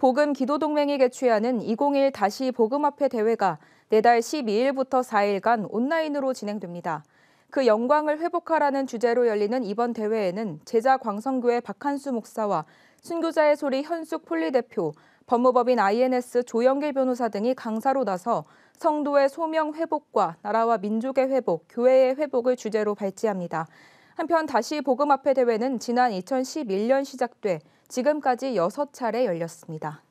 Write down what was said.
복음 기도동맹이 개최하는 2021 다시 복음화폐 대회가 내달 12일부터 4일간 온라인으로 진행됩니다. 그 영광을 회복하라는 주제로 열리는 이번 대회에는 제자 광성교회 박한수 목사와 순교자의 소리 현숙 폴리 대표, 법무법인 INS 조영길 변호사 등이 강사로 나서 성도의 소명 회복과 나라와 민족의 회복, 교회의 회복을 주제로 발제합니다. 한편 다시 복음화폐 대회는 지난 2011년 시작돼 지금까지 6차례 열렸습니다.